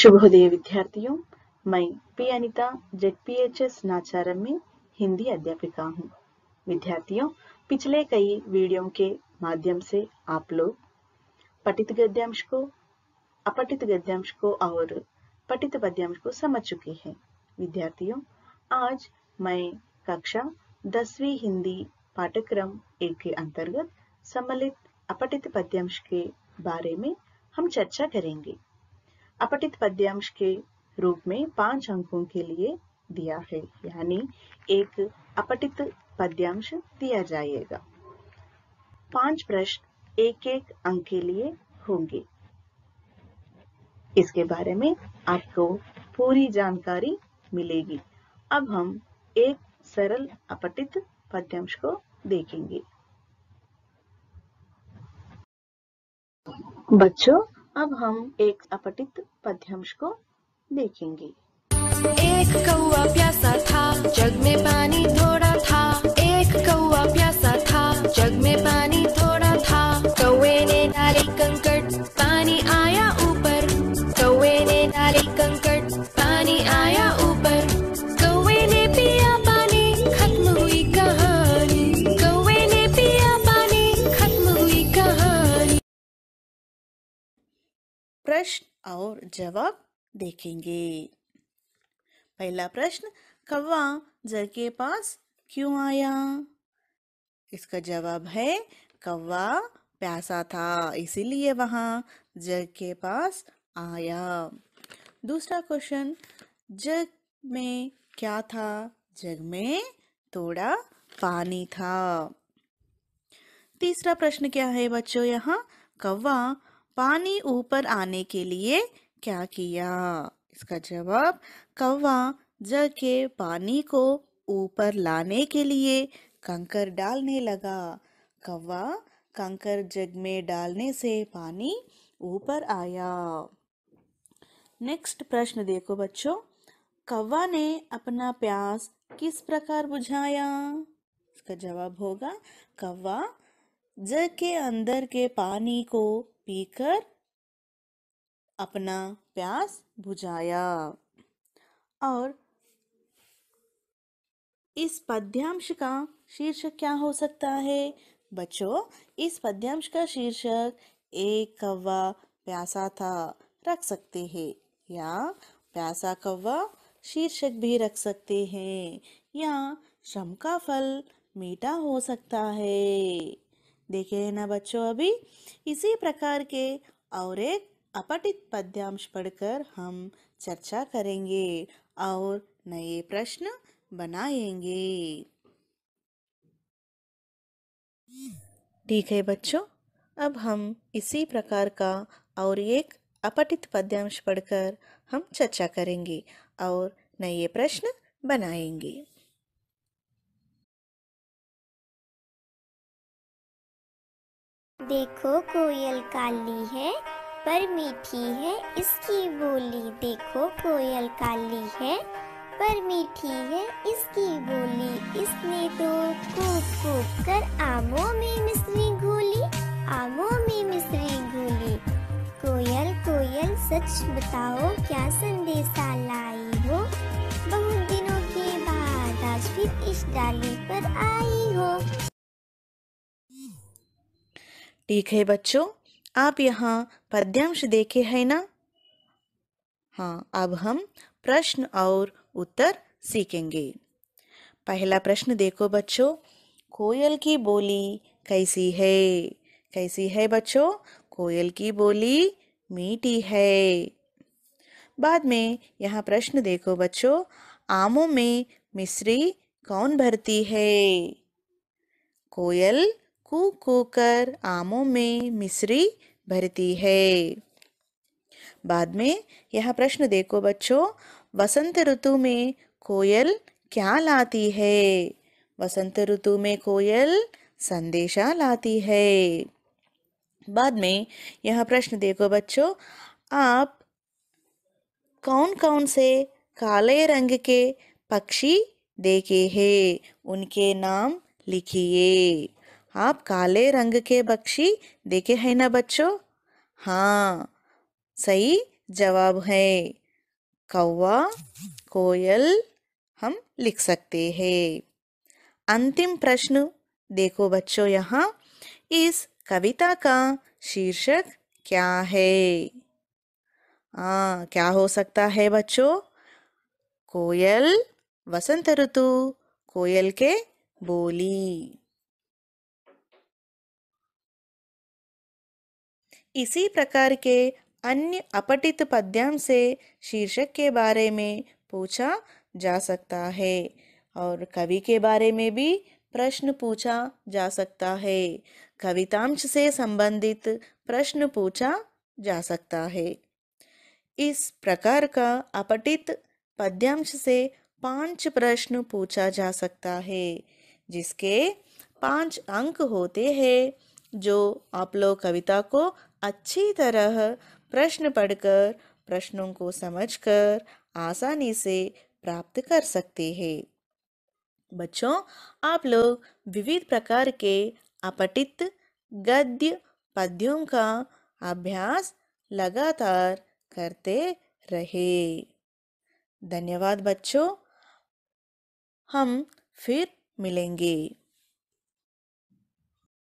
शुभोदय विद्यार्थियों मैं P Anita Z P H S Nacharam में हिंदी अध्यापिका हूँ विद्यार्थियों पिछले कई वीडियो के माध्यम से आप लोग पठित गद्यांश को अपठित गद्यांश को और पठित पद्यांश को समझ चुके हैं विद्यार्थियों आज मैं कक्षा दसवीं हिंदी पाठ्यक्रम एक के अंतर्गत सम्मिलित अपठित पद्यांश के बारे में हम चर्चा करेंगे अपटित पद्यांश के रूप में पांच अंकों के लिए दिया है यानी एक अपटित पद्यांश दिया जाएगा पांच प्रश्न एक एक अंक के लिए होंगे इसके बारे में आपको पूरी जानकारी मिलेगी अब हम एक सरल अपटित पद्यांश को देखेंगे बच्चों अब हम एक अपटित पद्यांश को देखेंगे एक कौआ प्यासा था जग में पानी थोड़ा था एक कौआ प्यासा था जग में पानी थोड़ा था कौए ने डाली कंकड़ पानी आया ऊपर कौए ने डाली कंकड़ प्रश्न और जवाब देखेंगे पहला प्रश्न कौवा जर के पास क्यों आया इसका जवाब है कौवा प्यासा था इसीलिए वहां जग के पास आया दूसरा क्वेश्चन जग में क्या था जग में थोड़ा पानी था तीसरा प्रश्न क्या है बच्चों यहाँ कौवा पानी ऊपर आने के लिए क्या किया इसका जवाब कौवा जग के पानी को ऊपर लाने के लिए कंकर डालने लगा कौवा कंकर जग में डालने से पानी ऊपर आया नेक्स्ट प्रश्न देखो बच्चों कौवा ने अपना प्यास किस प्रकार बुझाया इसका जवाब होगा कौवा जग के अंदर के पानी को पीकर अपना प्यास बुझाया और इस पद्यांश का शीर्षक क्या हो सकता है बच्चों इस पद्यांश का शीर्षक एक कौवा प्यासा था रख सकते हैं या प्यासा कौवा शीर्षक भी रख सकते हैं या श्रम का फल मीठा हो सकता है देखे ना बच्चों अभी इसी प्रकार के और एक अपटित पद्यांश पढ़कर हम चर्चा करेंगे और नए प्रश्न बनाएंगे ठीक है बच्चों अब हम इसी प्रकार का और एक अपटित पद्यांश पढ़कर हम चर्चा करेंगे और नए प्रश्न बनाएंगे देखो कोयल काली है पर मीठी है इसकी बोली देखो कोयल काली है पर मीठी है इसकी बोली इसने तो कूप कूप कर आमों में मिश्री घोली आमों में मिश्री घोली कोयल कोयल सच बताओ क्या संदेशा लाई हो बहुत दिनों के बाद आज फिर इस डाली पर आई हो ठीक है बच्चों आप यहाँ पद्यांश देखे है ना हाँ अब हम प्रश्न और उत्तर सीखेंगे पहला प्रश्न देखो बच्चों कोयल की बोली कैसी है कैसी है बच्चों कोयल की बोली मीठी है बाद में यहाँ प्रश्न देखो बच्चों आमों में मिश्री कौन भरती है कोयल कू कू कर आमों में मिश्री भरती है बाद में यह प्रश्न देखो बच्चों वसंत ऋतु में कोयल क्या लाती है वसंत ऋतु में कोयल संदेशा लाती है बाद में यह प्रश्न देखो बच्चों आप कौन कौन से काले रंग के पक्षी देखे हैं उनके नाम लिखिए आप काले रंग के पक्षी देखे हैं ना बच्चों हाँ सही जवाब है कौवा कोयल हम लिख सकते हैं अंतिम प्रश्न देखो बच्चों यहाँ इस कविता का शीर्षक क्या है हाँ क्या हो सकता है बच्चों कोयल वसंत ऋतु कोयल के बोली इसी प्रकार के अन्य अपटित पद्यांश से शीर्षक के बारे में पूछा जा सकता है और कवि के बारे में भी प्रश्न पूछा जा सकता है कवितांश से संबंधित प्रश्न पूछा जा सकता है इस प्रकार का अपटित पद्यांश से पांच प्रश्न पूछा जा सकता है जिसके पांच अंक होते हैं जो आप लोग कविता को अच्छी तरह प्रश्न पढ़कर प्रश्नों को समझकर आसानी से प्राप्त कर सकते हैं बच्चों आप लोग विविध प्रकार के अपटित गद्य पद्यों का अभ्यास लगातार करते रहे धन्यवाद बच्चों हम फिर मिलेंगे